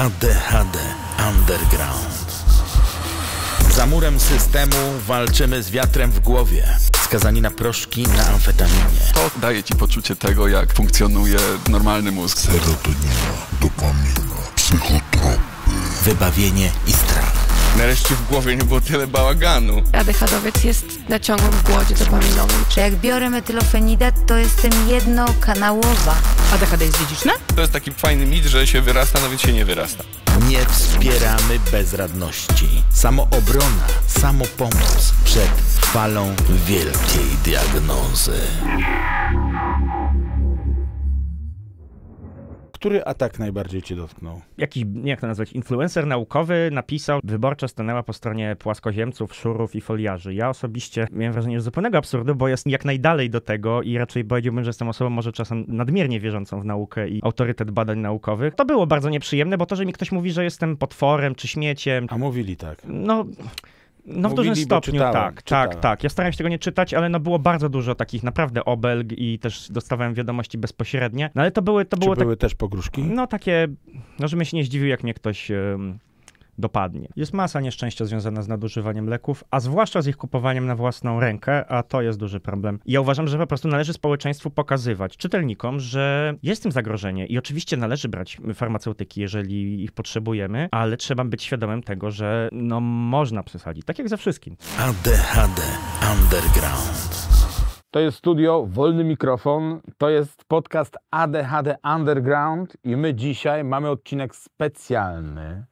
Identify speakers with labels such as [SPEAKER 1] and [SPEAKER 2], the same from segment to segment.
[SPEAKER 1] ADHD Underground. Za murem systemu walczymy z wiatrem w głowie. Skazani na proszki, na amfetaminie. To daje ci poczucie tego, jak funkcjonuje normalny mózg. Serotonina, dopamina, psychotropy. Wybawienie i strach. Nareszcie w głowie nie było
[SPEAKER 2] tyle bałaganu.
[SPEAKER 1] Adechadowiec jest na ciągłym głodzie dopaminowym. Że jak biorę metylofenidat, to jestem jednokanałowa. ADHD jest dziedziczne?
[SPEAKER 2] To jest taki fajny mit, że się
[SPEAKER 1] wyrasta, nawet się nie wyrasta. Nie wspieramy bezradności. Samoobrona, samopomoc przed falą wielkiej diagnozy. Który atak najbardziej cię dotknął?
[SPEAKER 2] nie jak to nazwać, influencer naukowy napisał, wyborcza stanęła po stronie płaskoziemców, szurów i foliarzy. Ja osobiście miałem wrażenie zupełnego absurdu, bo jest jak najdalej do tego i raczej powiedziałbym, że jestem osobą może czasem nadmiernie wierzącą w naukę i autorytet badań naukowych. To było bardzo nieprzyjemne, bo to, że mi ktoś mówi, że jestem potworem czy śmieciem. A mówili tak. No... No w dużym stopniu czytałem, tak, tak czytałem. tak, tak. Ja starałem się tego nie czytać, ale no było bardzo dużo takich naprawdę obelg i też dostawałem wiadomości bezpośrednie. No ale to były to Czy były tak... też pogróżki? No takie, no żebym się nie zdziwił, jak mnie ktoś dopadnie. Jest masa nieszczęścia związana z nadużywaniem leków, a zwłaszcza z ich kupowaniem na własną rękę, a to jest duży problem. ja uważam, że po prostu należy społeczeństwu pokazywać, czytelnikom, że jest tym zagrożenie i oczywiście należy brać farmaceutyki, jeżeli ich potrzebujemy, ale trzeba być świadomym tego, że no można przesadzić, tak jak ze wszystkim. ADHD Underground.
[SPEAKER 1] To jest studio, wolny mikrofon. To jest podcast ADHD Underground i my dzisiaj mamy odcinek specjalny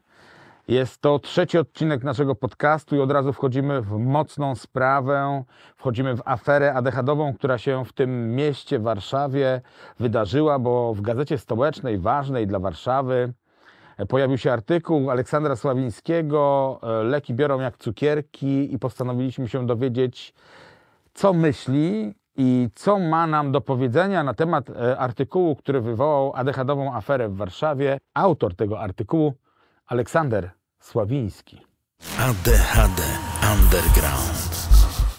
[SPEAKER 1] jest to trzeci odcinek naszego podcastu i od razu wchodzimy w mocną sprawę, wchodzimy w aferę adechadową, która się w tym mieście, Warszawie wydarzyła, bo w gazecie stołecznej, ważnej dla Warszawy, pojawił się artykuł Aleksandra Sławińskiego, e, leki biorą jak cukierki i postanowiliśmy się dowiedzieć, co myśli i co ma nam do powiedzenia na temat e, artykułu, który wywołał adechadową aferę w Warszawie. Autor tego artykułu, Aleksander Sławiński. ADHD Underground.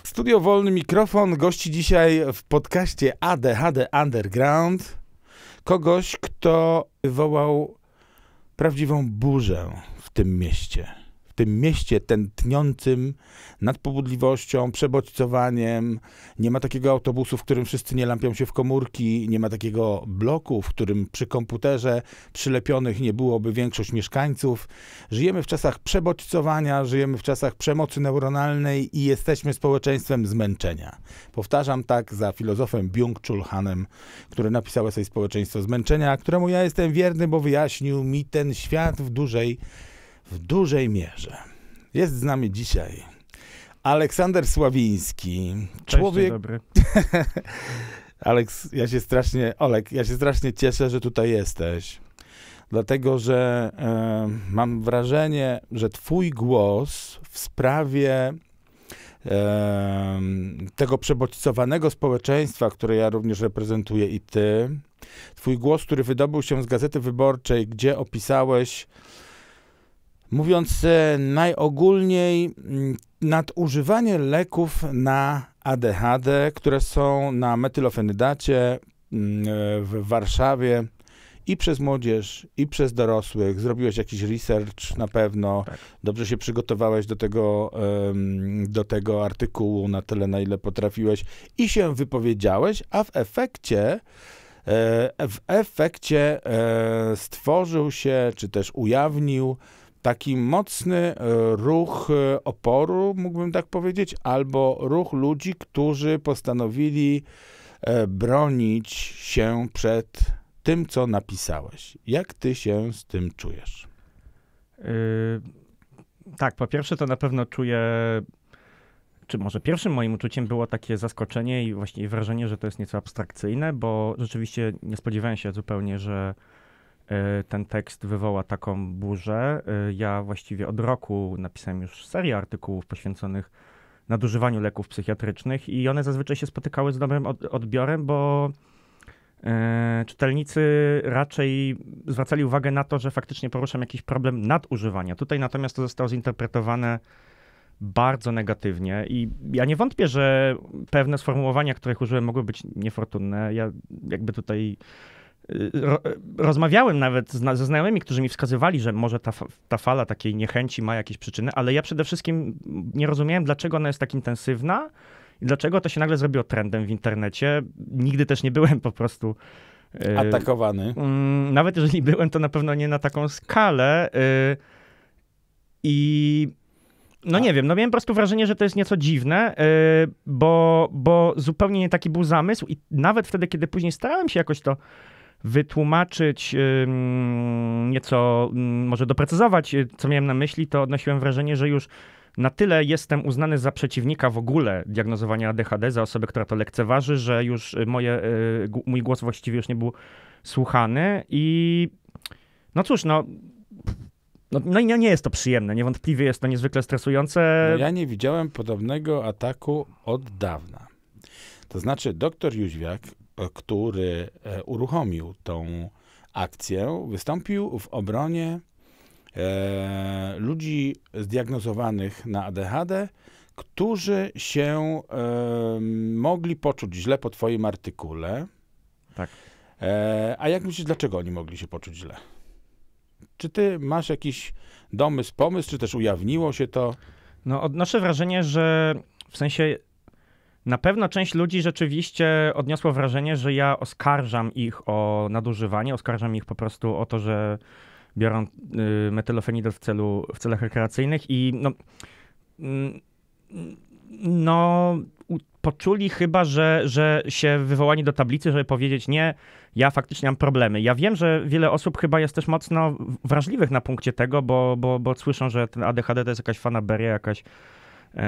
[SPEAKER 1] Studio Wolny Mikrofon gości dzisiaj w podcaście ADHD Underground kogoś, kto wywołał prawdziwą burzę w tym mieście tym mieście tętniącym nad pobudliwością, przebodźcowaniem. Nie ma takiego autobusu, w którym wszyscy nie lampią się w komórki, nie ma takiego bloku, w którym przy komputerze przylepionych nie byłoby większość mieszkańców. Żyjemy w czasach przebodźcowania, żyjemy w czasach przemocy neuronalnej i jesteśmy społeczeństwem zmęczenia. Powtarzam tak za filozofem Byung-Chul Hanem, który napisał sobie Społeczeństwo Zmęczenia, któremu ja jestem wierny, bo wyjaśnił mi ten świat w dużej w dużej mierze. Jest z nami dzisiaj Aleksander Sławiński. człowiek. Aleks, ja się strasznie, Olek, ja się strasznie cieszę, że tutaj jesteś. Dlatego, że e, mam wrażenie, że Twój głos w sprawie e, tego przebodźcowanego społeczeństwa, które ja również reprezentuję i Ty, Twój głos, który wydobył się z gazety wyborczej, gdzie opisałeś Mówiąc e, najogólniej, mm, nadużywanie leków na ADHD, które są na metylofenidacie mm, e, w Warszawie i przez młodzież, i przez dorosłych. Zrobiłeś jakiś research na pewno, tak. dobrze się przygotowałeś do tego, do tego artykułu na tyle, na ile potrafiłeś i się wypowiedziałeś, a w efekcie e, w efekcie stworzył się, czy też ujawnił taki mocny e, ruch e, oporu, mógłbym tak powiedzieć, albo ruch ludzi, którzy postanowili e, bronić się przed tym, co napisałeś. Jak ty się z tym czujesz?
[SPEAKER 2] Yy, tak, po pierwsze to na pewno czuję, czy może pierwszym moim uczuciem było takie zaskoczenie i właśnie wrażenie, że to jest nieco abstrakcyjne, bo rzeczywiście nie spodziewałem się zupełnie, że E, ten tekst wywoła taką burzę. E, ja właściwie od roku napisałem już serię artykułów poświęconych nadużywaniu leków psychiatrycznych i one zazwyczaj się spotykały z dobrym odbiorem, bo e, czytelnicy raczej zwracali uwagę na to, że faktycznie poruszam jakiś problem nadużywania. Tutaj natomiast to zostało zinterpretowane bardzo negatywnie i ja nie wątpię, że pewne sformułowania, których użyłem, mogły być niefortunne. Ja jakby tutaj Y, rozmawiałem nawet z, ze znajomymi, którzy mi wskazywali, że może ta, ta fala takiej niechęci ma jakieś przyczyny, ale ja przede wszystkim nie rozumiałem, dlaczego ona jest tak intensywna i dlaczego to się nagle zrobiło trendem w internecie. Nigdy też nie byłem po prostu. Y,
[SPEAKER 1] Atakowany.
[SPEAKER 2] Yy, nawet jeżeli byłem, to na pewno nie na taką skalę. Yy, I no nie wiem, no miałem po prostu wrażenie, że to jest nieco dziwne, y, bo, bo zupełnie nie taki był zamysł i nawet wtedy, kiedy później starałem się jakoś to wytłumaczyć, nieco może doprecyzować, y, co miałem na myśli, to odnosiłem wrażenie, że już na tyle jestem uznany za przeciwnika w ogóle diagnozowania ADHD, za osobę, która to lekceważy, że już y, moje, y, mój głos właściwie już nie był słuchany i no cóż, no no, no nie, jest to przyjemne, niewątpliwie jest to niezwykle stresujące. No ja
[SPEAKER 1] nie widziałem podobnego ataku od dawna. To znaczy, doktor Jóźwiak który e, uruchomił tą akcję, wystąpił w obronie e, ludzi zdiagnozowanych na ADHD, którzy się e, mogli poczuć źle po Twoim artykule. Tak. a jak myślisz, dlaczego oni mogli się poczuć źle? Czy ty masz jakiś domysł, pomysł, czy też ujawniło się to? No,
[SPEAKER 2] odnoszę wrażenie, że w sensie na pewno część ludzi rzeczywiście odniosło wrażenie, że ja oskarżam ich o nadużywanie, oskarżam ich po prostu o to, że biorą y, metylofenidol w, celu, w celach rekreacyjnych i no, mm, no u, poczuli chyba, że, że się wywołani do tablicy, żeby powiedzieć nie, ja faktycznie mam problemy. Ja wiem, że wiele osób chyba jest też mocno wrażliwych na punkcie tego, bo, bo, bo słyszą, że ten ADHD to jest jakaś fanaberia, jakaś... Yy,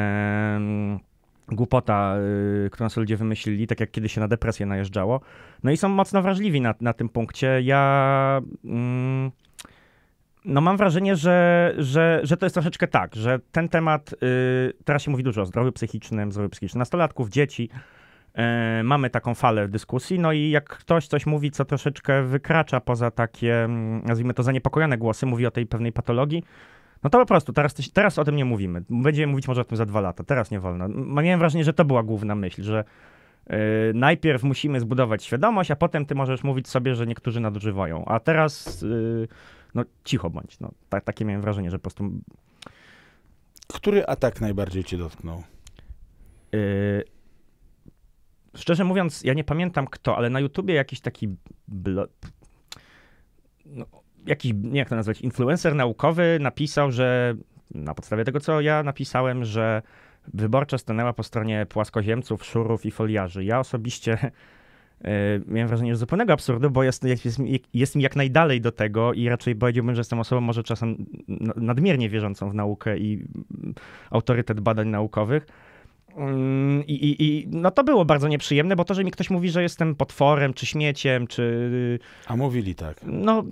[SPEAKER 2] głupota, yy, którą sobie ludzie wymyślili, tak jak kiedy się na depresję najeżdżało. No i są mocno wrażliwi na, na tym punkcie. Ja. Mm, no mam wrażenie, że, że, że to jest troszeczkę tak, że ten temat, yy, teraz się mówi dużo o zdrowiu psychicznym, zdrowiu psychicznym nastolatków, dzieci, Yy, mamy taką falę dyskusji, no i jak ktoś coś mówi, co troszeczkę wykracza poza takie, mm, nazwijmy to, zaniepokojone głosy, mówi o tej pewnej patologii, no to po prostu, teraz, teraz o tym nie mówimy. Będziemy mówić może o tym za dwa lata, teraz nie wolno. Miałem wrażenie, że to była główna myśl, że yy, najpierw musimy zbudować świadomość, a potem ty możesz mówić sobie, że niektórzy nadużywają. A teraz, yy, no cicho bądź. No, ta, takie miałem wrażenie, że po prostu... Który atak najbardziej cię dotknął? Yy, szczerze mówiąc, ja nie pamiętam kto, ale na YouTubie jakiś taki No, jakiś, jak to nazwać, influencer naukowy napisał, że na podstawie tego, co ja napisałem, że wyborcza stanęła po stronie płaskoziemców, szurów i foliarzy. Ja osobiście e, miałem wrażenie, że zupełnego absurdu, bo jest, jest, jest, mi jak najdalej do tego i raczej powiedziałbym, że jestem osobą może czasem nadmiernie wierzącą w naukę i mm, autorytet badań naukowych. Mm, I, i, I, no to było bardzo nieprzyjemne, bo to, że mi ktoś mówi, że jestem potworem, czy śmieciem, czy... Y, A mówili tak. No...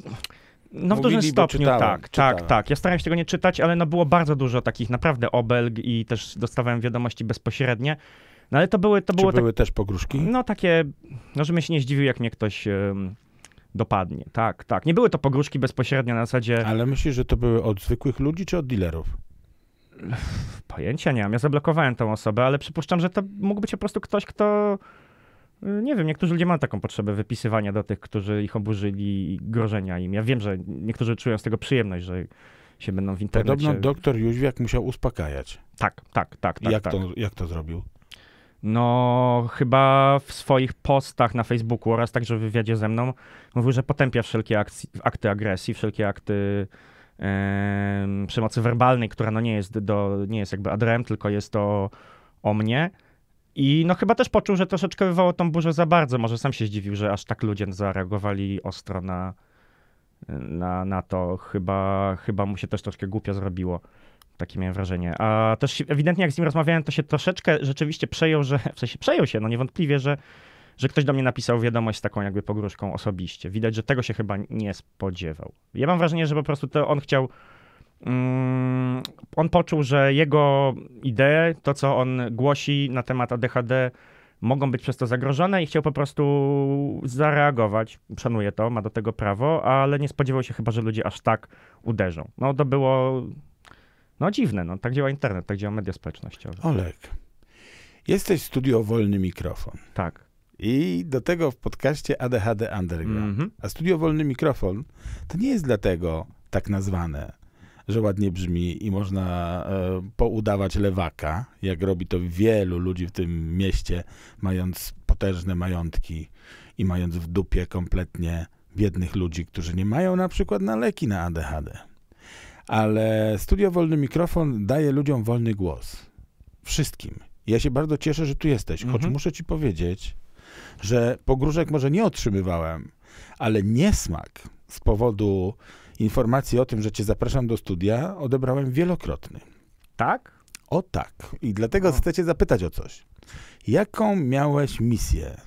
[SPEAKER 2] No w dużym stopniu, czytałem, tak, tak czytałem. tak, tak. Ja starałem się tego nie czytać, ale no było bardzo dużo takich naprawdę obelg i też dostawałem wiadomości bezpośrednie. No ale to były... To było Czy tak... były też pogróżki? No takie, no żebym się nie zdziwił, jak mnie ktoś dopadnie. Tak, tak. Nie były to pogróżki bezpośrednio na zasadzie... Ale myślisz, że to były od zwykłych ludzi czy od dealerów? Pojęcia nie mam. Ja zablokowałem tę osobę, ale przypuszczam, że to mógł być po prostu ktoś, kto Y, nie wiem, niektórzy ludzie mają taką potrzebę wypisywania do tych, którzy ich oburzyli i grożenia im. Ja wiem, że niektórzy czują z tego przyjemność, że się będą w internecie... Podobno doktor Jóźwiak musiał uspokajać. Tak, tak, tak. tak jak, tak. To,
[SPEAKER 1] jak to zrobił?
[SPEAKER 2] No, chyba w swoich postach na Facebooku oraz także w wywiadzie ze mną mówił, że potępia wszelkie akcji, akty agresji, wszelkie akty e, przemocy werbalnej, która no nie jest, do, nie jest jakby adrem, tylko jest to o mnie. I no chyba też poczuł, że troszeczkę wywołał tą burzę za bardzo. Może sam się zdziwił, że aż tak ludzie zareagowali ostro na, na, na to. Chyba, chyba mu się też troszkę głupio zrobiło. Takie miałem wrażenie. A też ewidentnie jak z nim rozmawiałem, to się troszeczkę rzeczywiście przejął, że w sensie przejął się, no niewątpliwie, że, że ktoś do mnie napisał wiadomość z taką jakby pogróżką osobiście. Widać, że tego się chyba nie spodziewał. Ja mam wrażenie, że po prostu to on chciał Mm, on poczuł, że jego idee, to co on głosi na temat ADHD, mogą być przez to zagrożone i chciał po prostu zareagować. Szanuje to, ma do tego prawo, ale nie spodziewał się chyba, że ludzie aż tak uderzą. No to było no dziwne, no tak działa internet, tak działa media społecznościowe.
[SPEAKER 1] Olek, jesteś w studio Wolny Mikrofon. Tak. I do tego w podcaście ADHD Underground. Mm -hmm. A studio Wolny Mikrofon to nie jest dlatego tak nazwane, że ładnie brzmi i można e, poudawać lewaka, jak robi to wielu ludzi w tym mieście, mając potężne majątki i mając w dupie kompletnie biednych ludzi, którzy nie mają na przykład na leki na ADHD. Ale studio Wolny Mikrofon daje ludziom wolny głos. Wszystkim. Ja się bardzo cieszę, że tu jesteś, choć mhm. muszę ci powiedzieć, że pogróżek może nie otrzymywałem, ale niesmak z powodu informacji o tym, że cię zapraszam do studia, odebrałem wielokrotnie. Tak? O tak. I dlatego o. chcę cię zapytać o coś. Jaką miałeś misję?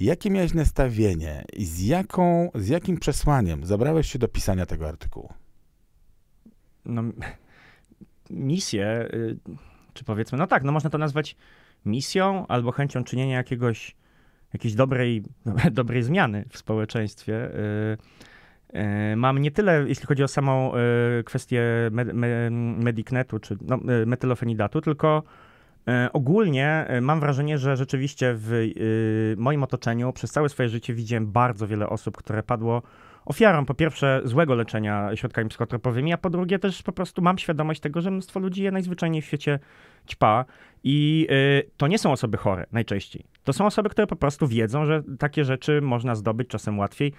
[SPEAKER 1] Jakie miałeś nastawienie i z, jaką, z jakim przesłaniem zabrałeś się do pisania tego artykułu?
[SPEAKER 2] No, misję, y, czy powiedzmy, no tak, no można to nazwać misją albo chęcią czynienia jakiegoś, jakiejś dobrej, dobrej zmiany w społeczeństwie. Yy E, mam nie tyle, jeśli chodzi o samą e, kwestię MedikNetu medicnetu, czy no, e, metylofenidatu, tylko ogólnie mam wrażenie, że rzeczywiście w moim otoczeniu przez całe swoje życie widziałem bardzo wiele osób, które padło ofiarą po pierwsze złego leczenia środkami psychotropowymi, a po drugie też po prostu mam świadomość tego, że mnóstwo ludzi je najzwyczajniej w świecie ćpa i to nie są osoby chore najczęściej. To są osoby, które po prostu wiedzą, że takie rzeczy można zdobyć czasem łatwiej.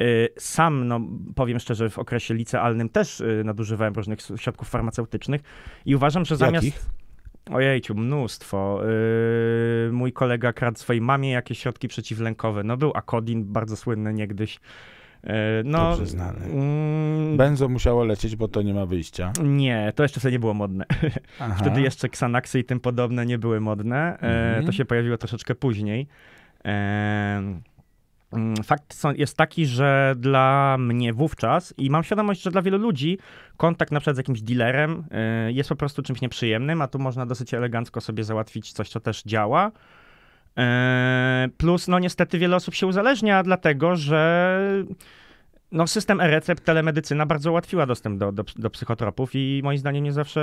[SPEAKER 2] Y, sam, no, powiem szczerze, w okresie licealnym też y, nadużywałem różnych środków farmaceutycznych i uważam, że zamiast... Jakich? Ojejciu, mnóstwo. Yy, mój kolega kradł swojej mamie jakieś środki przeciwlękowe. No był akodin, bardzo słynny niegdyś. Yy, no, Dobrze znany. Yy,
[SPEAKER 1] Benzo musiało lecieć, bo to
[SPEAKER 2] nie ma wyjścia. Nie, to jeszcze sobie nie było modne. Aha. Wtedy jeszcze xanaxy i tym podobne nie były modne. Y, mhm. To się pojawiło troszeczkę później. Yy, Mm, fakt jest taki, że dla mnie wówczas i mam świadomość, że dla wielu ludzi kontakt na przykład z jakimś dealerem y, jest po prostu czymś nieprzyjemnym, a tu można dosyć elegancko sobie załatwić coś, co też działa. Y, plus, no niestety wiele osób się uzależnia, dlatego że no, system e-recept, telemedycyna bardzo ułatwiła dostęp do, do, do, psychotropów i moim zdaniem nie zawsze,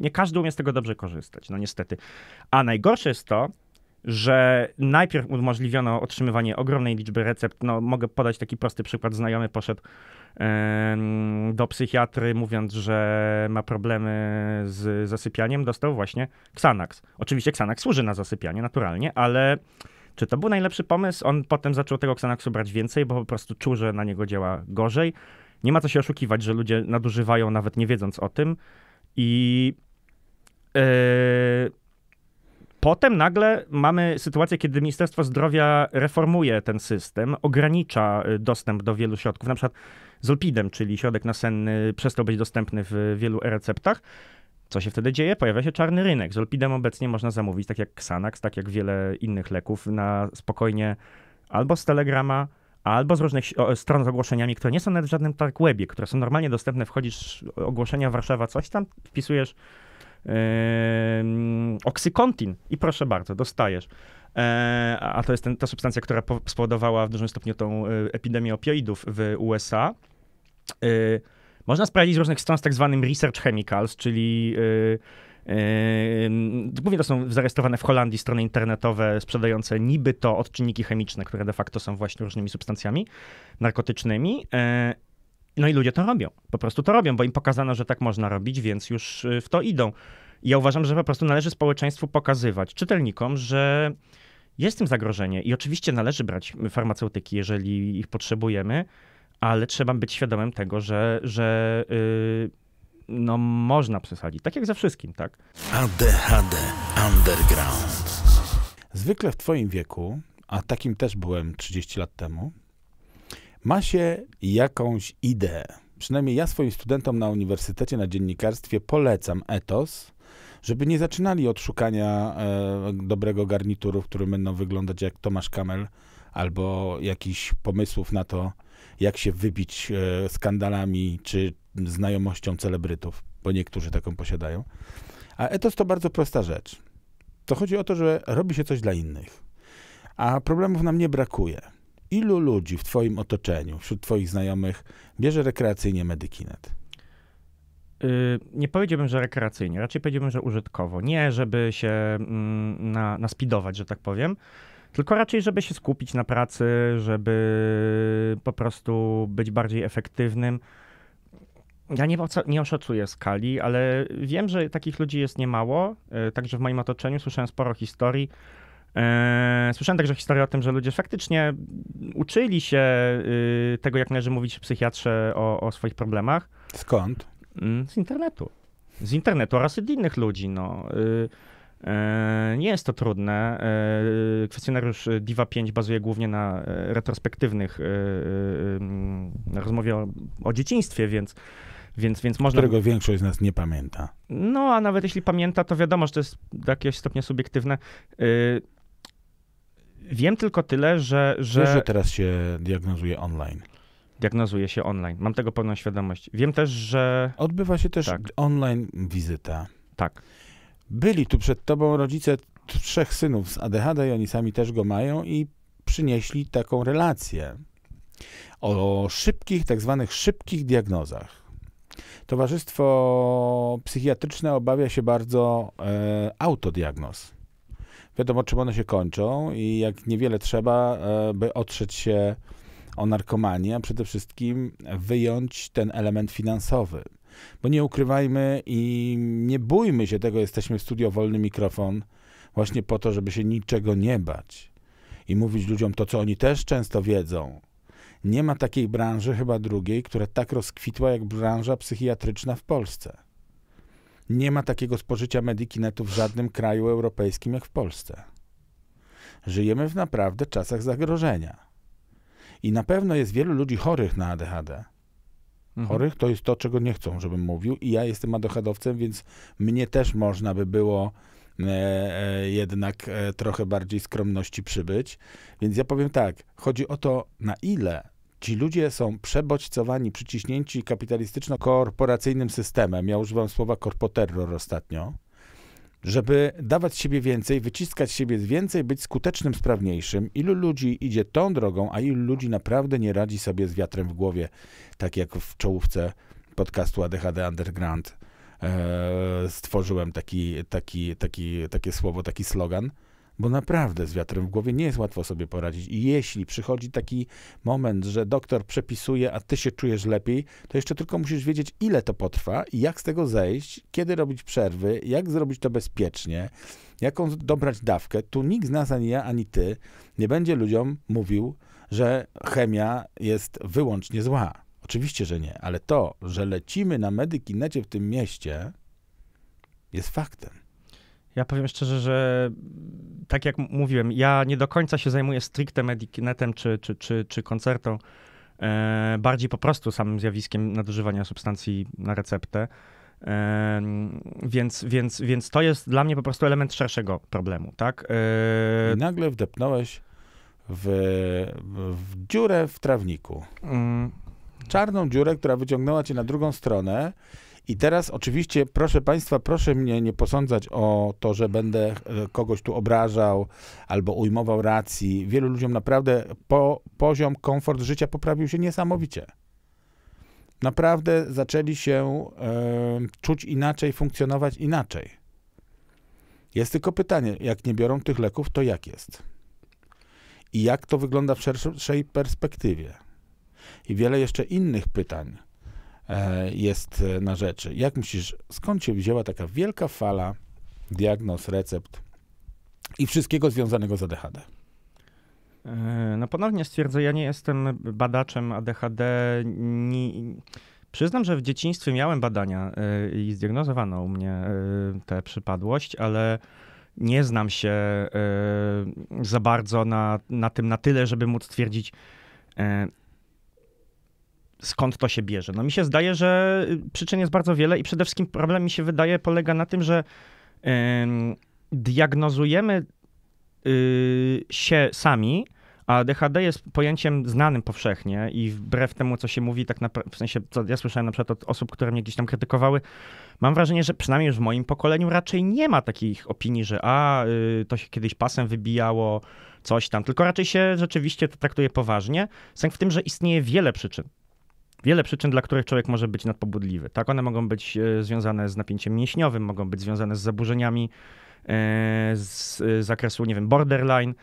[SPEAKER 2] nie każdy umie z tego dobrze korzystać, no niestety. A najgorsze jest to, że najpierw umożliwiono otrzymywanie ogromnej liczby recept. No, mogę podać taki prosty przykład. Znajomy poszedł do psychiatry, mówiąc, że ma problemy z zasypianiem. Dostał właśnie Xanax. Oczywiście Xanax służy na zasypianie, naturalnie, ale czy to był najlepszy pomysł? On potem zaczął tego Xanaxu brać więcej, bo po prostu czuł, że na niego działa gorzej. Nie ma co się oszukiwać, że ludzie nadużywają, nawet nie wiedząc o tym. I... Yy, Potem nagle mamy sytuację, kiedy Ministerstwo Zdrowia reformuje ten system, ogranicza y, dostęp do wielu środków. Na przykład zolpidem, czyli środek nasenny, przestał być dostępny w wielu receptach. Co się wtedy dzieje? Pojawia się czarny rynek. Zolpidem obecnie można zamówić, tak jak Xanax, tak jak wiele innych leków, na spokojnie albo z Telegrama, albo z różnych stron z ogłoszeniami, które nie są nawet w żadnym dark webie, które są normalnie dostępne. Wchodzisz, ogłoszenia Warszawa, coś tam, wpisujesz oksykontin i proszę bardzo, dostajesz. E, a to jest ten, ta substancja, która spowodowała w dużym stopniu tą e, epidemię opioidów w USA. E, można sprawdzić z różnych stron z tak zwanym research chemicals, czyli Głównie to są zarejestrowane w Holandii strony internetowe sprzedające niby to odczynniki chemiczne, które de facto są właśnie różnymi substancjami narkotycznymi. No i ludzie to robią. Po prostu to robią, bo im pokazano, że tak można robić, więc już y, w to idą. I ja uważam, że po prostu należy społeczeństwu pokazywać, czytelnikom, że jest tym zagrożenie. I oczywiście należy brać farmaceutyki, jeżeli ich potrzebujemy, ale trzeba być świadomym tego, że, że yy, no, można przesadzić. Tak jak ze wszystkim, tak?
[SPEAKER 1] ADHD Underground. Zwykle w twoim wieku, a takim też byłem 30 lat temu, ma się jakąś ideę. Przynajmniej ja swoim studentom na uniwersytecie, na dziennikarstwie polecam etos, żeby nie zaczynali od szukania e, dobrego garnituru, w którym będą wyglądać jak Tomasz Kamel, albo jakichś pomysłów na to, jak się wybić e, skandalami czy znajomością celebrytów, bo niektórzy taką posiadają. A etos to bardzo prosta rzecz. To chodzi o to, że robi się coś dla innych, a problemów nam nie brakuje ilu ludzi w Twoim otoczeniu, wśród Twoich znajomych bierze rekreacyjnie
[SPEAKER 2] medykinet? Y, nie powiedziałbym, że rekreacyjnie, raczej powiedziałbym, że użytkowo. Nie, żeby się mm, na, naspidować, że tak powiem, tylko raczej, żeby się skupić na pracy, żeby po prostu być bardziej efektywnym. Ja nie, nie oszacuję skali, ale wiem, że takich ludzi jest niemało. Y, także w moim otoczeniu słyszałem sporo historii. E, słyszałem także historię o tym, że ludzie faktycznie uczyli się y, tego, jak należy mówić psychiatrze o, o swoich problemach. Skąd? Mm, z internetu. Z internetu oraz od innych ludzi. No. Y, e, nie jest to trudne. E, kwestionariusz Diva 5 bazuje głównie na retrospektywnych na mm, rozmowie o, o dzieciństwie, więc więc, więc można... Którego
[SPEAKER 1] większość z nas nie pamięta.
[SPEAKER 2] No, a nawet jeśli pamięta, to wiadomo, że to jest do jakiegoś stopnia subiektywne. Y, Wiem tylko tyle, że... że... Wiesz, że teraz się diagnozuje online. Diagnozuje się online. Mam tego pełną świadomość. Wiem też, że... Odbywa się też tak.
[SPEAKER 1] online wizyta. Tak. Byli tu przed tobą rodzice trzech synów z ADHD i oni sami też go mają i przynieśli taką relację o szybkich, tak zwanych szybkich diagnozach. Towarzystwo Psychiatryczne obawia się bardzo e, autodiagnoz wiadomo czym one się kończą i jak niewiele trzeba, e, by otrzeć się o narkomanię, a przede wszystkim wyjąć ten element finansowy. Bo nie ukrywajmy i nie bójmy się tego, jesteśmy w studio Wolny Mikrofon właśnie po to, żeby się niczego nie bać i mówić ludziom to, co oni też często wiedzą. Nie ma takiej branży, chyba drugiej, która tak rozkwitła jak branża psychiatryczna w Polsce. Nie ma takiego spożycia medikinetu w żadnym kraju europejskim jak w Polsce. Żyjemy w naprawdę czasach zagrożenia. I na pewno jest wielu ludzi chorych na ADHD. Mhm. Chorych to jest to, czego nie chcą, żebym mówił. I ja jestem adohadowcem, więc mnie też można by było e, e, jednak e, trochę bardziej skromności przybyć. Więc ja powiem tak, chodzi o to, na ile Ci ludzie są przebodźcowani, przyciśnięci kapitalistyczno-korporacyjnym systemem. Ja używam słowa korpoterror ostatnio żeby dawać siebie więcej, wyciskać siebie więcej, być skutecznym, sprawniejszym. Ilu ludzi idzie tą drogą, a ilu ludzi naprawdę nie radzi sobie z wiatrem w głowie, tak jak w czołówce podcastu ADHD Underground e, stworzyłem taki, taki, taki, takie słowo, taki slogan bo naprawdę z wiatrem w głowie nie jest łatwo sobie poradzić. I jeśli przychodzi taki moment, że doktor przepisuje, a ty się czujesz lepiej, to jeszcze tylko musisz wiedzieć, ile to potrwa i jak z tego zejść, kiedy robić przerwy, jak zrobić to bezpiecznie, jaką dobrać dawkę. Tu nikt z nas, ani ja, ani ty, nie będzie ludziom mówił, że chemia jest wyłącznie zła. Oczywiście, że nie, ale to, że lecimy na medykinecie w tym mieście, jest faktem.
[SPEAKER 2] Ja powiem szczerze, że tak jak mówiłem, ja nie do końca się zajmuję stricte medikinetem czy, czy, czy, czy koncertą, e, bardziej po prostu samym zjawiskiem nadużywania substancji na receptę. E, więc, więc, więc to jest dla mnie po prostu element szerszego problemu, tak? E, nagle wdepnąłeś w,
[SPEAKER 1] w dziurę w trawniku. Mm. Czarną dziurę, która wyciągnęła cię na drugą stronę i teraz oczywiście, proszę Państwa, proszę mnie nie posądzać o to, że będę e, kogoś tu obrażał albo ujmował racji. Wielu ludziom naprawdę po, poziom, komfort życia poprawił się niesamowicie. Naprawdę zaczęli się e, czuć inaczej, funkcjonować inaczej. Jest tylko pytanie, jak nie biorą tych leków, to jak jest? I jak to wygląda w szerszej perspektywie? I wiele jeszcze innych pytań E, jest e, na rzeczy. Jak myślisz, skąd się wzięła taka wielka fala diagnoz, recept i wszystkiego związanego z ADHD?
[SPEAKER 2] E, no ponownie stwierdzę, ja nie jestem badaczem ADHD. Przyznam, że w dzieciństwie miałem badania i zdiagnozowano u mnie tę przypadłość, ale nie znam się za bardzo na, na tym na tyle, żeby móc stwierdzić skąd to się bierze? No mi się zdaje, że y, przyczyn jest bardzo wiele i przede wszystkim problem mi się wydaje polega na tym, że yy, diagnozujemy yy, się sami, a ADHD jest pojęciem znanym powszechnie i wbrew temu, co się mówi, tak w sensie, co ja słyszałem na przykład od osób, które mnie gdzieś tam krytykowały, mam wrażenie, że przynajmniej już w moim pokoleniu raczej nie ma takich opinii, że a, y, to się kiedyś pasem wybijało, coś tam, tylko raczej się rzeczywiście to traktuje poważnie. Sęk w tym, że istnieje wiele przyczyn wiele przyczyn, dla których człowiek może być nadpobudliwy. Tak, one mogą być e, związane z napięciem mięśniowym, mogą być związane z zaburzeniami e, e, z zakresu, nie wiem, borderline.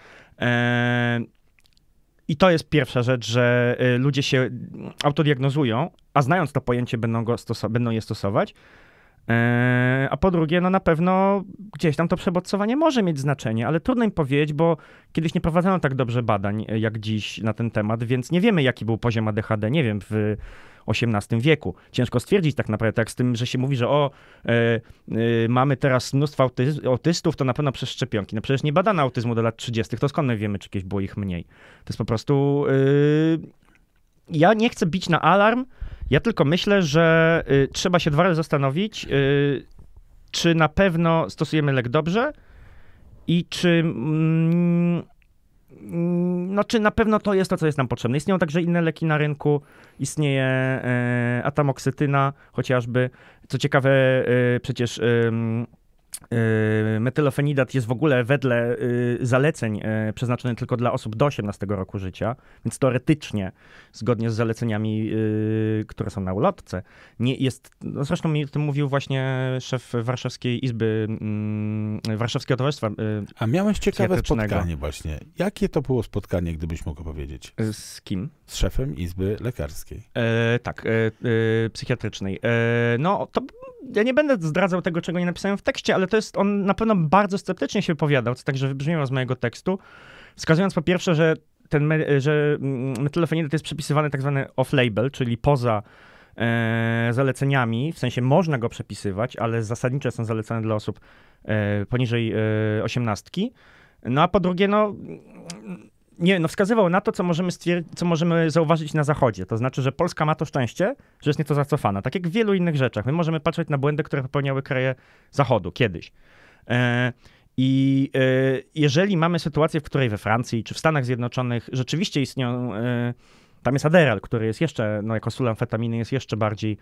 [SPEAKER 2] I to jest pierwsza rzecz, że ludzie się autodiagnozują, a znając to pojęcie będą, go będą je stosować, Eee, a po drugie, no na pewno gdzieś tam to przebocowanie może mieć znaczenie, ale trudno im powiedzieć, bo kiedyś nie prowadzono tak dobrze badań e, jak dziś na ten temat, więc nie wiemy, jaki był poziom ADHD, nie wiem, w XVIII wieku. Ciężko stwierdzić tak naprawdę, tak z tym, że się mówi, że o, e, e, mamy teraz mnóstwo autystów, to na pewno przez szczepionki. No przecież nie badano autyzmu do lat 30., to skąd my wiemy, czy kiedyś było ich mniej? To jest po prostu ja nie chcę bić na alarm, ja tylko myślę, że y, trzeba się dwa razy zastanowić, y, czy na pewno stosujemy lek dobrze i czy. Mm, mm no, czy na pewno to jest to, co jest nam potrzebne. Istnieją także inne leki na rynku, istnieje e, atomoksytyna, atamoksytyna chociażby. Co ciekawe, e, przecież Yy, metylofenidat jest w ogóle wedle yy, zaleceń yy, przeznaczony tylko dla osób do 18 roku życia, więc teoretycznie, zgodnie z zaleceniami, które są na ulotce, nie jest. No zresztą mi o tym mówił właśnie szef Warszawskiej Izby mm, Warszawskiego Towarzystwa. A miałeś ciekawe spotkanie właśnie.
[SPEAKER 1] Jakie to było spotkanie, gdybyś mógł powiedzieć? Z kim? Z szefem Izby Lekarskiej.
[SPEAKER 2] E, tak, e, e, psychiatrycznej. no, to ja nie będę zdradzał tego, czego nie napisałem w tekście, ale ale to jest, on na pewno bardzo sceptycznie się wypowiadał, co także wybrzmiało z mojego tekstu, wskazując po pierwsze, że ten, że mm, metylofenidat jest przepisywany tak zwany off-label, czyli poza e, zaleceniami, w sensie można go przepisywać, ale zasadnicze są zalecane dla osób e, poniżej e, osiemnastki. No a po drugie, no nie, no wskazywał na to, co możemy, co możemy zauważyć na Zachodzie. To znaczy, że Polska ma to szczęście, że jest nieco zacofana. Tak jak w wielu innych rzeczach. My możemy patrzeć na błędy, które popełniały kraje Zachodu kiedyś. E, I e, jeżeli mamy sytuację, w której we Francji czy w Stanach Zjednoczonych rzeczywiście istnieją... E, tam jest Aderal, który jest jeszcze, no jako sulamfetaminy amfetaminy, jest jeszcze bardziej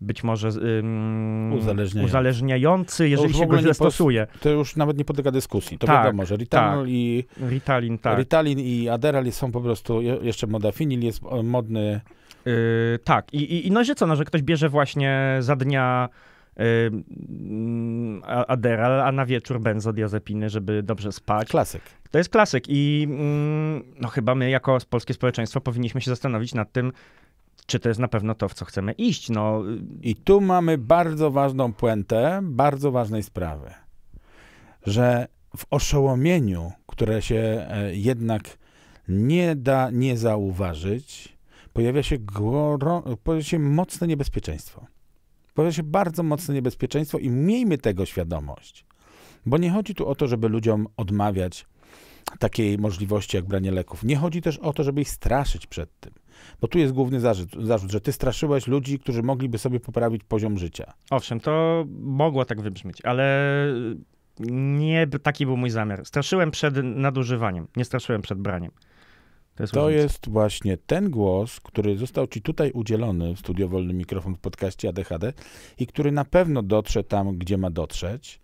[SPEAKER 2] być może um, uzależniający. uzależniający, jeżeli się go źle stosuje. To
[SPEAKER 1] już nawet nie podlega dyskusji, to tak, wiadomo, że Ritalin tak. i Ritalin, tak. Ritalin i Adderall są po
[SPEAKER 2] prostu, jeszcze modafinil jest e, modny. Yy, tak, I, i, i no że co, no, że ktoś bierze właśnie za dnia yy, Adderall, a na wieczór benzodiazepiny, żeby dobrze spać. Klasyk. To jest klasyk i mm, no, chyba my jako polskie społeczeństwo powinniśmy się zastanowić nad tym, czy to jest na pewno to, w co chcemy iść. No. Y, I tu mamy bardzo ważną puentę bardzo ważnej sprawy,
[SPEAKER 1] że w oszołomieniu, które się e, jednak nie da nie zauważyć, pojawia się, goro, pojawia się mocne niebezpieczeństwo. Pojawia się bardzo mocne niebezpieczeństwo i miejmy tego świadomość. Bo nie chodzi tu o to, żeby ludziom odmawiać takiej możliwości jak branie leków. Nie chodzi też o to, żeby ich straszyć przed tym. Bo tu jest główny zarzut, zarzut, że ty straszyłeś ludzi, którzy mogliby sobie poprawić poziom życia.
[SPEAKER 2] Owszem, to mogło tak wybrzmieć, ale nie taki był mój zamiar. Straszyłem przed nadużywaniem, nie straszyłem przed braniem.
[SPEAKER 1] To, jest, to jest, właśnie ten głos, który został ci tutaj udzielony w Studio Wolny Mikrofon w podcaście ADHD i który na pewno dotrze tam, gdzie ma dotrzeć.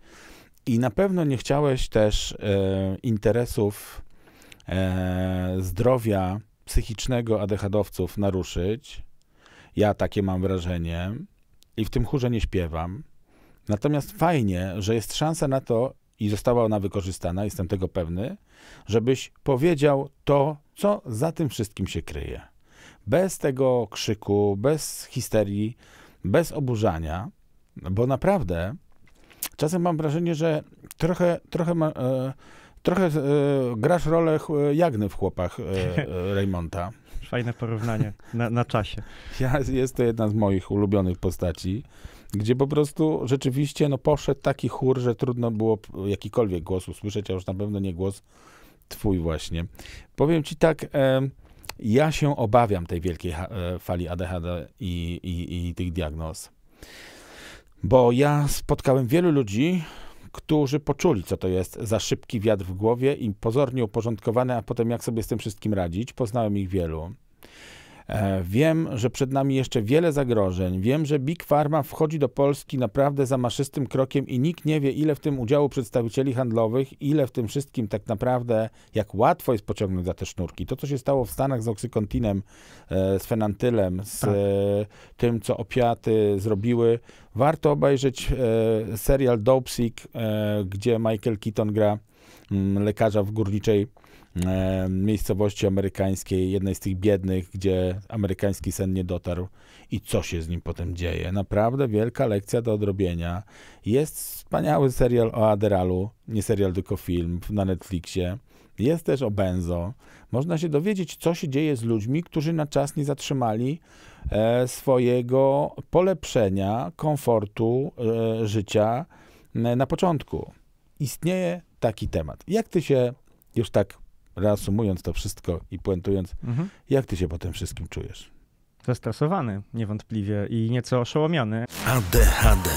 [SPEAKER 1] I na pewno nie chciałeś też e, interesów e, zdrowia psychicznego adechadowców naruszyć. Ja takie mam wrażenie i w tym chórze nie śpiewam. Natomiast fajnie, że jest szansa na to, i została ona wykorzystana, jestem tego pewny, żebyś powiedział to, co za tym wszystkim się kryje. Bez tego krzyku, bez histerii, bez oburzania, bo naprawdę czasem mam wrażenie, że trochę, trochę ma, e, Trochę e, grasz rolę e, Jagny w chłopach Raymonta. Fajne porównanie na, na czasie. Ja, jest to jedna z moich ulubionych postaci, gdzie po prostu rzeczywiście no, poszedł taki chór, że trudno było jakikolwiek głos usłyszeć, a już na pewno nie głos twój właśnie. Powiem ci tak, ja się obawiam tej wielkiej fali ADHD i, i, i tych diagnoz. Bo ja spotkałem wielu ludzi, którzy poczuli, co to jest za szybki wiatr w głowie i pozornie uporządkowane, a potem jak sobie z tym wszystkim radzić. Poznałem ich wielu. E, wiem, że przed nami jeszcze wiele zagrożeń. Wiem, że Big Pharma wchodzi do Polski naprawdę za maszystym krokiem i nikt nie wie, ile w tym udziału przedstawicieli handlowych, ile w tym wszystkim tak naprawdę, jak łatwo jest pociągnąć za te sznurki. To, co się stało w Stanach z oksykontinem, e, z fenantylem, z tak. E, tym, co opiaty zrobiły. Warto obejrzeć serial Dopesick, gdzie Michael Keaton gra mm, lekarza w górniczej E, miejscowości amerykańskiej, jednej z tych biednych, gdzie amerykański sen nie dotarł i co się z nim potem dzieje. Naprawdę wielka lekcja do odrobienia. Jest wspaniały serial o Aderalu, nie serial, tylko film na Netflixie. Jest też o Benzo. Można się dowiedzieć, co się dzieje z ludźmi, którzy na czas nie zatrzymali e, swojego polepszenia, komfortu e, życia na początku. Istnieje taki temat. Jak ty się już tak reasumując to wszystko i puentując, mhm. jak ty się po tym wszystkim czujesz?
[SPEAKER 2] Zestresowany niewątpliwie i nieco oszołomiony. ADHD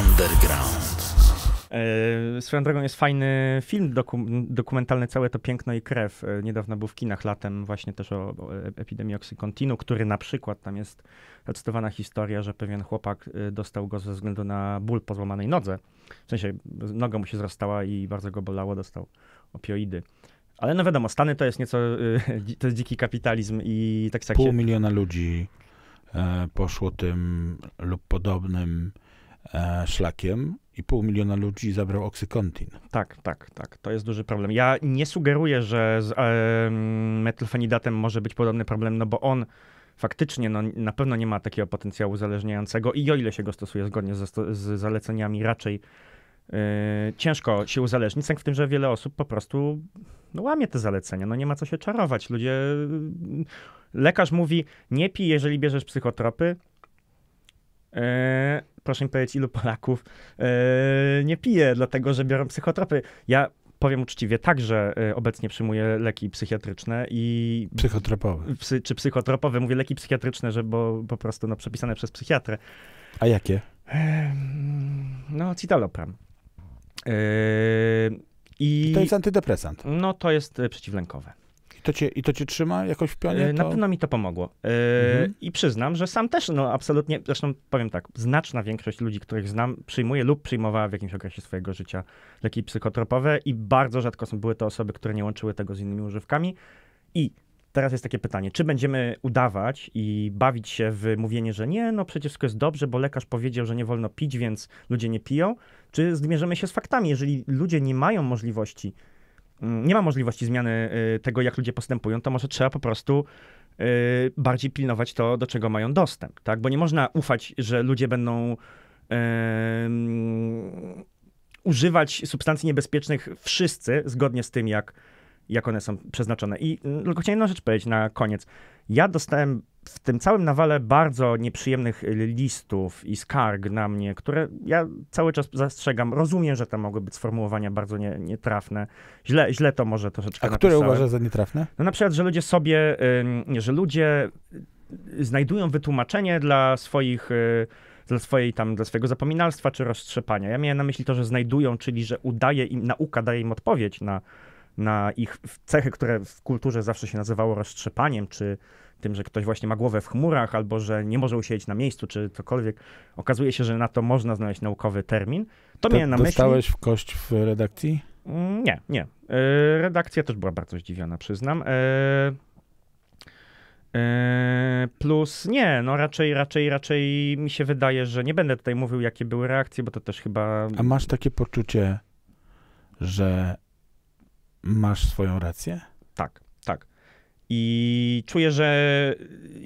[SPEAKER 2] Underground. E, swoją drogą jest fajny film dokumentalny, całe to piękno i krew. E, niedawno był w kinach latem właśnie też o, o e, epidemii oksykontinu, który na przykład tam jest recytowana historia, że pewien chłopak dostał go ze względu na ból po złamanej nodze. W sensie noga mu się zrastała i bardzo go bolało, dostał opioidy. Ale no wiadomo, Stany to jest nieco, y, to jest dziki kapitalizm i tak samo. Tak pół się...
[SPEAKER 1] miliona ludzi e, poszło tym lub podobnym e, szlakiem i pół miliona ludzi zabrał oksykontin.
[SPEAKER 2] Tak, tak, tak. To jest duży problem. Ja nie sugeruję, że z e, metylfenidatem może być podobny problem, no bo on faktycznie no, na pewno nie ma takiego potencjału uzależniającego i o ile się go stosuje zgodnie ze, z zaleceniami, raczej Yy, ciężko się uzależnić, w tym, że wiele osób po prostu no, łamie te zalecenia. No nie ma co się czarować. Ludzie... Yy, lekarz mówi, nie pij, jeżeli bierzesz psychotropy. Yy, proszę mi powiedzieć, ilu Polaków eee, nie pije, dlatego że biorą psychotropy. Ja powiem uczciwie, także obecnie przyjmuję leki psychiatryczne i... Psychotropowe. Psy, czy psychotropowe, mówię leki psychiatryczne, że bo po prostu no, przepisane przez psychiatrę. A jakie? no, citalopram. Yy, I, I to jest antydepresant. No to jest e, przeciwlękowe. I to cię, i to cię trzyma
[SPEAKER 1] jakoś w pionie? E, to... Na pewno mi
[SPEAKER 2] to pomogło. E, mhm. I przyznam, że sam też, no absolutnie, zresztą powiem tak, znaczna większość ludzi, których znam, przyjmuje lub przyjmowała w jakimś okresie swojego życia leki psychotropowe i bardzo rzadko są były to osoby, które nie łączyły tego z innymi używkami. I Teraz jest takie pytanie, czy będziemy udawać i bawić się w mówienie, że nie, no przecież wszystko jest dobrze, bo lekarz powiedział, że nie wolno pić, więc ludzie nie piją, czy zmierzymy się z faktami, jeżeli ludzie nie mają możliwości, mm, nie ma możliwości zmiany y, tego, jak ludzie postępują, to może trzeba po prostu y, bardziej pilnować to, do czego mają dostęp, tak? Bo nie można ufać, że ludzie będą używać substancji niebezpiecznych wszyscy, zgodnie z tym, jak jak one są przeznaczone. I mm, tylko chciałem jedną rzecz powiedzieć na koniec. Ja dostałem w tym całym nawale bardzo nieprzyjemnych y, listów i skarg na mnie, które ja cały czas zastrzegam. Rozumiem, że tam mogły być sformułowania bardzo nie, nietrafne. Źle, źle to może troszeczkę A napisałem. które uważasz za nietrafne? No na przykład, że ludzie sobie, że ludzie y, znajdują wytłumaczenie dla swoich y, dla swojej tam, dla swojego zapominalstwa czy roztrzepania. Ja miałem na myśli to, że znajdują, czyli że udaje im, nauka daje im odpowiedź na, na ich cechy, które w kulturze zawsze się nazywało roztrzepaniem, czy tym, że ktoś właśnie ma głowę w chmurach, albo że nie może usiedzieć na miejscu, czy cokolwiek. Okazuje się, że na to można znaleźć naukowy termin. To Do, miałem na myśli. Dostałeś w kość w redakcji? Mm, nie, nie. E, redakcja też była bardzo zdziwiona, przyznam. E, e, plus, nie, no raczej, raczej, raczej mi się wydaje, że nie będę tutaj mówił, jakie były reakcje, bo to też chyba. A
[SPEAKER 1] masz takie poczucie, że Masz swoją rację? Tak,
[SPEAKER 2] tak. I czuję, że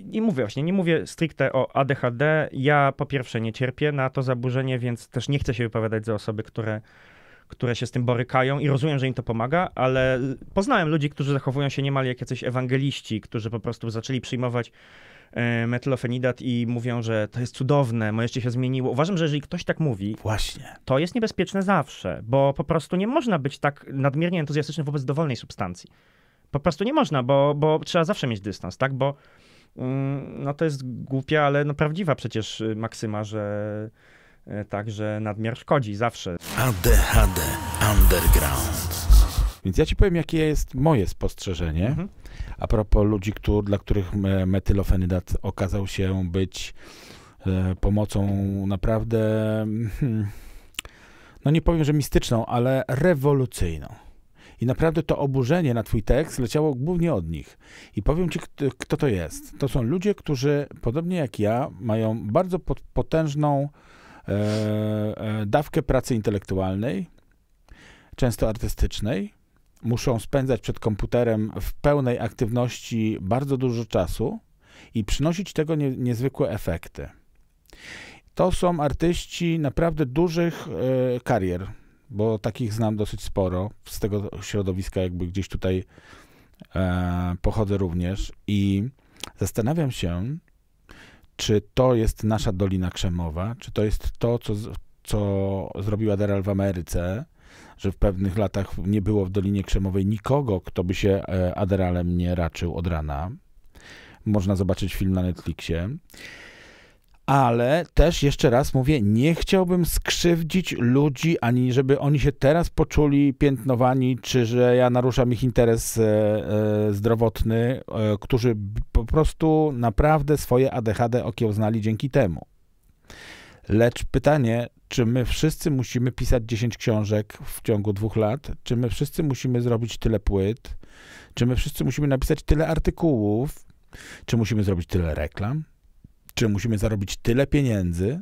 [SPEAKER 2] nie mówię właśnie, nie mówię stricte o ADHD. Ja po pierwsze nie cierpię na to zaburzenie, więc też nie chcę się wypowiadać za osoby, które, które się z tym borykają i rozumiem, że im to pomaga, ale poznałem ludzi, którzy zachowują się niemal jak jacyś ewangeliści, którzy po prostu zaczęli przyjmować E, metylofenidat i mówią, że to jest cudowne, moje życie się zmieniło. Uważam, że jeżeli ktoś tak mówi, Właśnie. to jest niebezpieczne zawsze, bo po prostu nie można być tak nadmiernie entuzjastyczny wobec dowolnej substancji. Po prostu nie można, bo, bo trzeba zawsze mieć dystans, tak? Bo mm, no to jest głupia, ale no prawdziwa przecież y, maksyma, że y, także nadmiar szkodzi zawsze. ADHD Underground.
[SPEAKER 1] Więc ja ci powiem, jakie jest moje spostrzeżenie mhm. a propos ludzi, którzy, dla których metylofenydat okazał się być e, pomocą naprawdę, hmm, no nie powiem, że mistyczną, ale rewolucyjną. I naprawdę to oburzenie na twój tekst leciało głównie od nich. I powiem ci, kto, kto to jest. To są ludzie, którzy, podobnie jak ja, mają bardzo potężną e, e, dawkę pracy intelektualnej, często artystycznej, muszą spędzać przed komputerem w pełnej aktywności bardzo dużo czasu i przynosić tego nie, niezwykłe efekty. To są artyści naprawdę dużych y, karier, bo takich znam dosyć sporo z tego środowiska, jakby gdzieś tutaj y, pochodzę również. I zastanawiam się, czy to jest nasza Dolina Krzemowa, czy to jest to, co, co zrobiła Daryl w Ameryce, że w pewnych latach nie było w Dolinie Krzemowej nikogo, kto by się e, Adderallem nie raczył od rana. Można zobaczyć film na Netflixie. Ale też jeszcze raz mówię, nie chciałbym skrzywdzić ludzi, ani żeby oni się teraz poczuli piętnowani, czy że ja naruszam ich interes e, e, zdrowotny, którzy po prostu naprawdę swoje ADHD okiełznali dzięki temu. Lecz pytanie, czy my wszyscy musimy pisać 10 książek w ciągu dwóch lat? Czy my wszyscy musimy zrobić tyle płyt? Czy my wszyscy musimy napisać tyle artykułów? Czy musimy zrobić tyle reklam? Czy musimy zarobić tyle pieniędzy?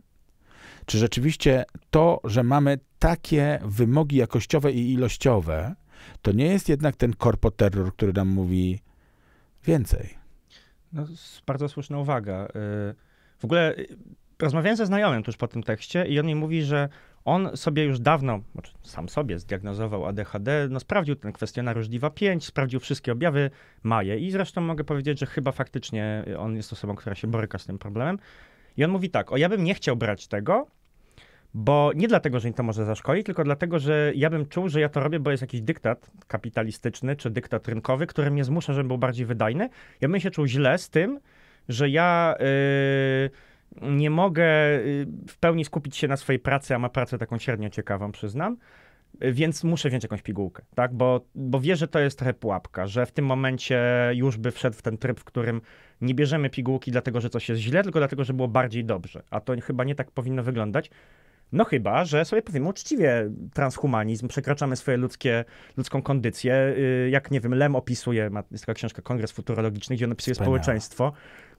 [SPEAKER 1] Czy rzeczywiście to, że mamy takie wymogi jakościowe i ilościowe, to nie jest jednak ten korpoterror, który nam mówi więcej?
[SPEAKER 2] No, bardzo słuszna uwaga. Y, w ogóle y, rozmawiałem ze znajomym tuż po tym tekście i on mi mówi, że on sobie już dawno, znaczy sam sobie zdiagnozował ADHD, no sprawdził ten kwestionariusz DIVA 5, sprawdził wszystkie objawy, ma je i zresztą mogę powiedzieć, że chyba faktycznie on jest osobą, która się boryka z tym problemem. I on mówi tak, o ja bym nie chciał brać tego, bo nie dlatego, że mi to może zaszkodzić, tylko dlatego, że ja bym czuł, że ja to robię, bo jest jakiś dyktat kapitalistyczny czy dyktat rynkowy, który mnie zmusza, żebym był bardziej wydajny. Ja bym się czuł źle z tym, że ja... Yy, nie mogę y, w pełni skupić się na swojej pracy, a ma pracę taką średnio ciekawą, przyznam. Y, więc muszę wziąć jakąś pigułkę, tak? Bo, bo wie, że to jest trochę pułapka, że w tym momencie już by wszedł w ten tryb, w którym nie bierzemy pigułki dlatego, że coś jest źle, tylko dlatego, że było bardziej dobrze. A to chyba nie tak powinno wyglądać. No chyba, że sobie powiemy uczciwie transhumanizm, przekraczamy swoje ludzkie, ludzką kondycję. Y, jak, nie wiem, Lem opisuje, ma, jest taka książka Kongres Futurologiczny, gdzie on opisuje Wspaniała. społeczeństwo,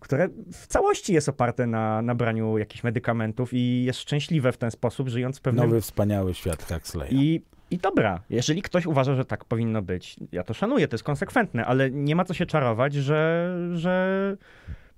[SPEAKER 2] które w całości jest oparte na nabraniu jakichś medykamentów i jest szczęśliwe w ten sposób, żyjąc pewnym... Nowy,
[SPEAKER 1] wspaniały świat Huxleya.
[SPEAKER 2] I, I dobra, jeżeli ktoś uważa, że tak powinno być, ja to szanuję, to jest konsekwentne, ale nie ma co się czarować, że... że...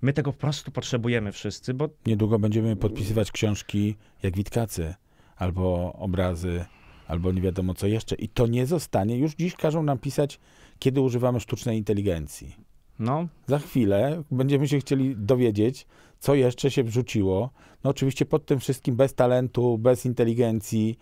[SPEAKER 2] My tego po prostu potrzebujemy wszyscy, bo... Niedługo będziemy podpisywać
[SPEAKER 1] książki jak Witkacy, albo obrazy, albo nie wiadomo co jeszcze. I to nie zostanie. Już dziś każą nam pisać, kiedy używamy sztucznej inteligencji. No. Za chwilę będziemy się chcieli dowiedzieć, co jeszcze się wrzuciło. No oczywiście pod tym wszystkim bez talentu, bez inteligencji,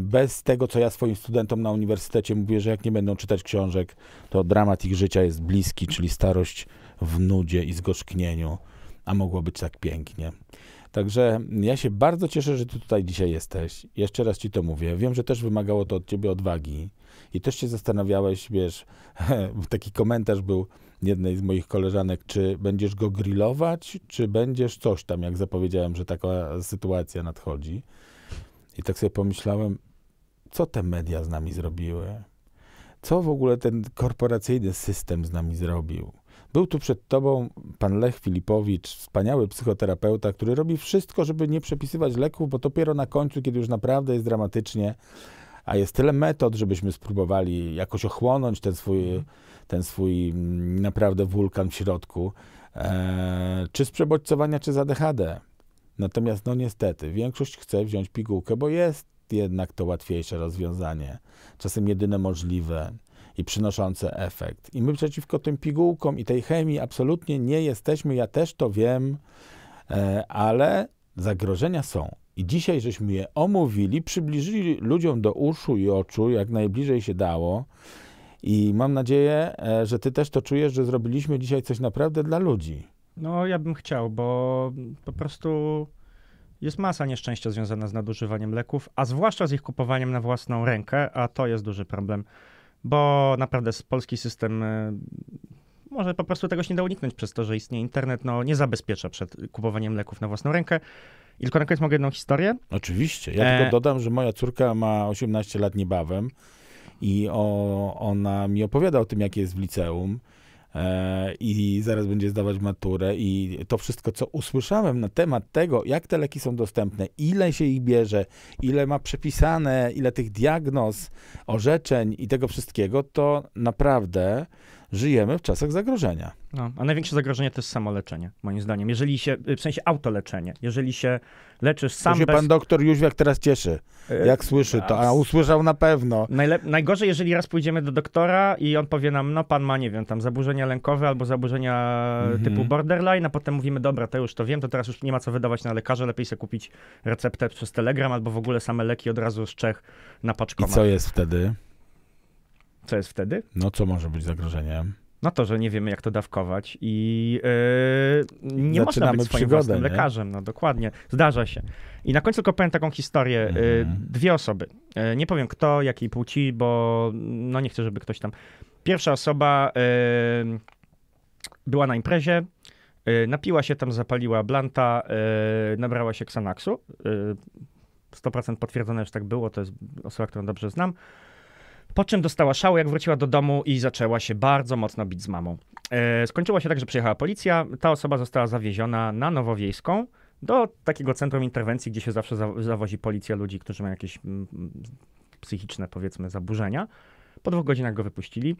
[SPEAKER 1] bez tego, co ja swoim studentom na uniwersytecie mówię, że jak nie będą czytać książek, to dramat ich życia jest bliski, czyli starość w nudzie i zgorzknieniu, a mogło być tak pięknie. Także ja się bardzo cieszę, że ty tutaj dzisiaj jesteś. Jeszcze raz ci to mówię. Wiem, że też wymagało to od ciebie odwagi i też się zastanawiałeś, wiesz, taki komentarz był jednej z moich koleżanek, czy będziesz go grillować, czy będziesz coś tam, jak zapowiedziałem, że taka sytuacja nadchodzi. I tak sobie pomyślałem, co te media z nami zrobiły? Co w ogóle ten korporacyjny system z nami zrobił? Był tu przed tobą pan Lech Filipowicz, wspaniały psychoterapeuta, który robi wszystko, żeby nie przepisywać leków, bo dopiero na końcu, kiedy już naprawdę jest dramatycznie, a jest tyle metod, żebyśmy spróbowali jakoś ochłonąć ten swój, mhm. ten swój mm, naprawdę wulkan w środku, e, czy z przebodźcowania, czy z ADHD. Natomiast no niestety, większość chce wziąć pigułkę, bo jest jednak to łatwiejsze rozwiązanie, czasem jedyne możliwe i przynoszące efekt. I my przeciwko tym pigułkom i tej chemii absolutnie nie jesteśmy, ja też to wiem, e, ale zagrożenia są. I dzisiaj żeśmy je omówili, przybliżyli ludziom do uszu i oczu, jak najbliżej się dało. I mam nadzieję, e, że ty też to czujesz, że zrobiliśmy dzisiaj coś naprawdę dla ludzi.
[SPEAKER 2] No, ja bym chciał, bo po prostu jest masa nieszczęścia związana z nadużywaniem leków, a zwłaszcza z ich kupowaniem na własną rękę, a to jest duży problem bo naprawdę polski system e, może po prostu tego się nie da uniknąć przez to, że istnieje internet, no nie zabezpiecza przed kupowaniem leków na własną rękę. I tylko na koniec mogę jedną historię. Oczywiście. Ja e... tylko dodam, że moja córka ma 18 lat niebawem
[SPEAKER 1] i o, ona mi opowiada o tym, jakie jest w liceum. E, i zaraz będzie zdawać maturę i to wszystko, co usłyszałem na temat tego, jak te leki są dostępne, ile się ich bierze, ile ma przepisane, ile tych diagnoz, orzeczeń i tego wszystkiego, to naprawdę żyjemy w czasach zagrożenia.
[SPEAKER 2] No, a największe zagrożenie to jest samoleczenie, moim zdaniem. Jeżeli się, y, w sensie autoleczenie, jeżeli się leczysz sam to się bez... pan
[SPEAKER 1] doktor Jóźwiak teraz cieszy, y, jak yy, słyszy to, a usłyszał na pewno.
[SPEAKER 2] Najgorzej, jeżeli raz pójdziemy do doktora i on powie nam, no pan ma, nie wiem, tam zaburzenia lękowe albo zaburzenia mhm. typu borderline, a potem mówimy, dobra, to już to wiem, to teraz już nie ma co wydawać na lekarza, lepiej sobie kupić receptę przez Telegram albo w ogóle same leki od razu z Czech na paczkomat. I co jest wtedy? Co jest wtedy?
[SPEAKER 1] No co może być zagrożeniem?
[SPEAKER 2] No to, że nie wiemy, jak to dawkować i yy, nie Zaczynamy można być swoim przygodę, własnym nie? lekarzem. No dokładnie, zdarza się. I na końcu tylko powiem taką historię. E, mhm. Yy, dwie osoby. Yy, nie powiem kto, jakiej płci, bo no nie chcę, żeby ktoś tam... Pierwsza osoba była na imprezie, napiła się tam, zapaliła blanta, nabrała się ksanaksu. 100% potwierdzone, że tak było, to jest osoba, którą dobrze znam. Po czym dostała szału, jak wróciła do domu i zaczęła się bardzo mocno bić z mamą. E, skończyło się tak, że przyjechała policja. Ta osoba została zawieziona na Nowowiejską do takiego centrum interwencji, gdzie się zawsze za zawozi policja ludzi, którzy mają jakieś mm, mm, psychiczne, powiedzmy, zaburzenia. Po dwóch godzinach go wypuścili.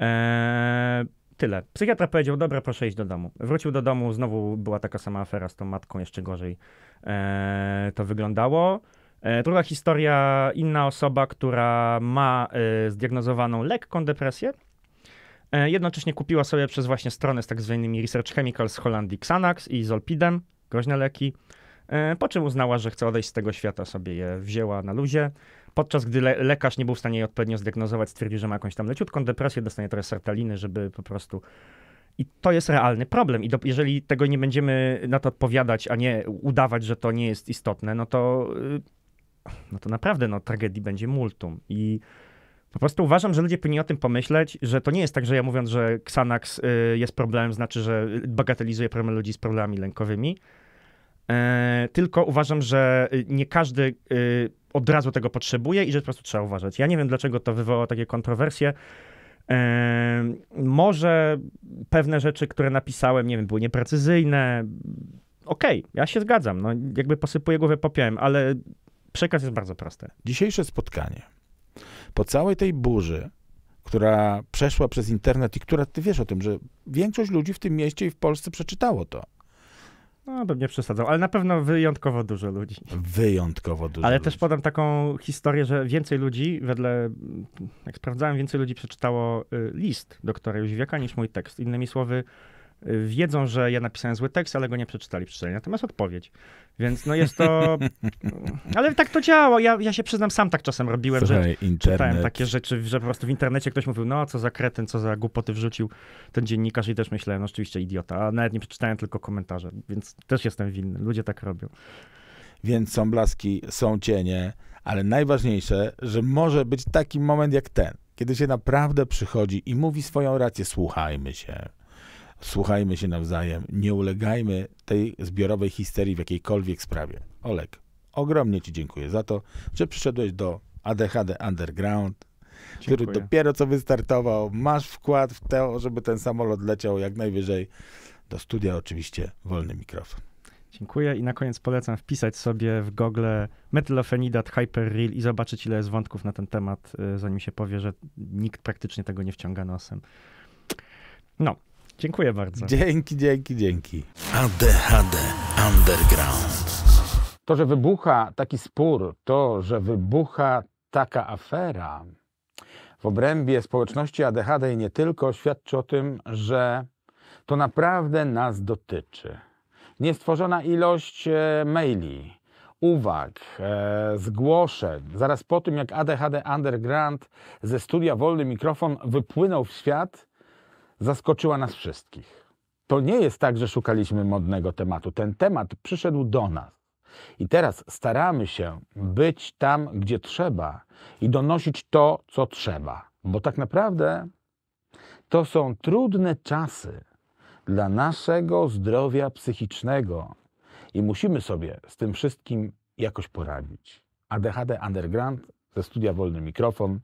[SPEAKER 2] E, tyle. Psychiatra powiedział, dobra, proszę iść do domu. Wrócił do domu, znowu była taka sama afera z tą matką, jeszcze gorzej e, to wyglądało. E, druga historia, inna osoba, która ma e, zdiagnozowaną lekką depresję. E, jednocześnie kupiła sobie przez właśnie stronę z tak zwanymi Research Chemicals z Holandii Xanax i Zolpidem, groźne leki, po czym uznała, że chce odejść z tego świata, sobie je wzięła na luzie. Podczas gdy le lekarz nie był w stanie jej odpowiednio zdiagnozować, stwierdził, że ma jakąś tam leciutką depresję, dostanie trochę sertaliny, żeby po prostu i to jest realny problem. I do, jeżeli tego nie będziemy na to odpowiadać, a nie udawać, że to nie jest istotne, no to y, no to naprawdę no, tragedii będzie multum. I po prostu uważam, że ludzie powinni o tym pomyśleć, że to nie jest tak, że ja mówiąc, że Xanax y, jest problemem, znaczy, że bagatelizuje problemy ludzi z problemami lękowymi. E, tylko uważam, że nie każdy y, od razu tego potrzebuje i że po prostu trzeba uważać. Ja nie wiem, dlaczego to wywołało takie kontrowersje. E, może pewne rzeczy, które napisałem, nie wiem, były nieprecyzyjne. Okej, okay, ja się zgadzam, no jakby posypuję głowę popiołem, ale Przekaz jest bardzo prosty. Dzisiejsze spotkanie. Po całej
[SPEAKER 1] tej burzy, która przeszła przez internet i która, ty wiesz o tym, że większość ludzi
[SPEAKER 2] w tym mieście i w Polsce przeczytało to. No, bym nie przesadzał, ale na pewno wyjątkowo dużo ludzi.
[SPEAKER 1] Wyjątkowo dużo. Ale ludzi.
[SPEAKER 2] też podam taką historię, że więcej ludzi, wedle, jak sprawdzałem, więcej ludzi przeczytało y, list doktora Jóźwiaka niż mój tekst. Innymi słowy, wiedzą, że ja napisałem zły tekst, ale go nie przeczytali przeczytali natomiast odpowiedź. Więc no jest to... Ale tak to działa. Ja, ja się przyznam, sam tak czasem robiłem, Słuchaj, że internet. czytałem takie rzeczy, że po prostu w internecie ktoś mówił, no co za kretyn, co za głupoty wrzucił ten dziennikarz i też myślałem, no oczywiście idiota. A nawet nie przeczytałem tylko komentarze, więc też jestem winny. Ludzie tak robią.
[SPEAKER 1] Więc są blaski, są cienie, ale najważniejsze, że może być taki moment jak ten, kiedy się naprawdę przychodzi i mówi swoją rację, słuchajmy się, Słuchajmy się nawzajem, nie ulegajmy tej zbiorowej histerii w jakiejkolwiek sprawie. Olek, ogromnie Ci dziękuję za to, że przyszedłeś do ADHD Underground, Dziękuję. który dopiero co wystartował. Masz wkład w to, żeby ten samolot leciał jak najwyżej. Do studia oczywiście wolny mikrofon.
[SPEAKER 2] Dziękuję i na koniec polecam wpisać sobie w Google metylofenidat hyperreal i zobaczyć ile jest wątków na ten temat, y, zanim się powie, że nikt praktycznie tego nie wciąga nosem. No, Dziękuję bardzo. Dzięki, dzięki, dzięki. ADHD Underground.
[SPEAKER 1] To, że wybucha taki spór, to, że wybucha taka afera w obrębie społeczności ADHD i nie tylko, świadczy o tym, że to naprawdę nas dotyczy. Niestworzona ilość e, maili, uwag, e, zgłoszeń. Zaraz po tym, jak ADHD Underground ze studia Wolny Mikrofon wypłynął w świat, zaskoczyła nas wszystkich. To nie jest tak, że szukaliśmy modnego tematu. Ten temat przyszedł do nas. I teraz staramy się być tam, gdzie trzeba i donosić to, co trzeba. Bo tak naprawdę to są trudne czasy dla naszego zdrowia psychicznego i musimy sobie z tym wszystkim jakoś poradzić. ADHD Underground ze studia Wolny Mikrofon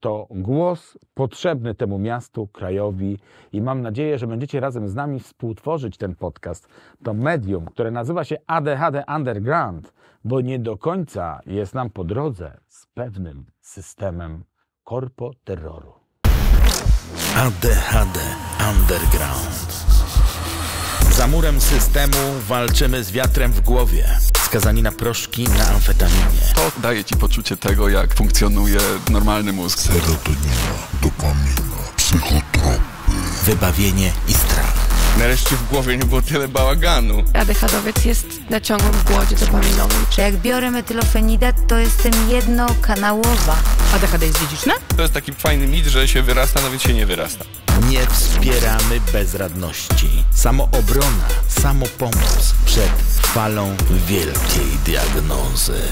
[SPEAKER 1] to głos potrzebny temu miastu, krajowi i mam nadzieję, że będziecie razem z nami współtworzyć ten podcast. To medium, które nazywa się ADHD Underground, bo nie do końca jest nam po drodze z pewnym systemem korpo terroru. ADHD Underground. Za murem systemu walczymy z wiatrem w głowie. Skazani na proszki, na amfetaminie. To daje ci poczucie tego, jak funkcjonuje normalny mózg. Serotonina,
[SPEAKER 2] dopamina,
[SPEAKER 1] psychotropy. Wybawienie i strach.
[SPEAKER 2] Nareszcie w głowie nie było tyle bałaganu. Adechadowiec jest na ciągłym głodzie dopaminowym.
[SPEAKER 1] Jak biorę metylofenidat, to jestem jednokanałowa. ADHD jest dziedziczne? To jest taki fajny mit, że się wyrasta, nawet się nie wyrasta. Nie wspieramy bezradności. Samoobrona, samopomoc przed falą wielkiej diagnozy.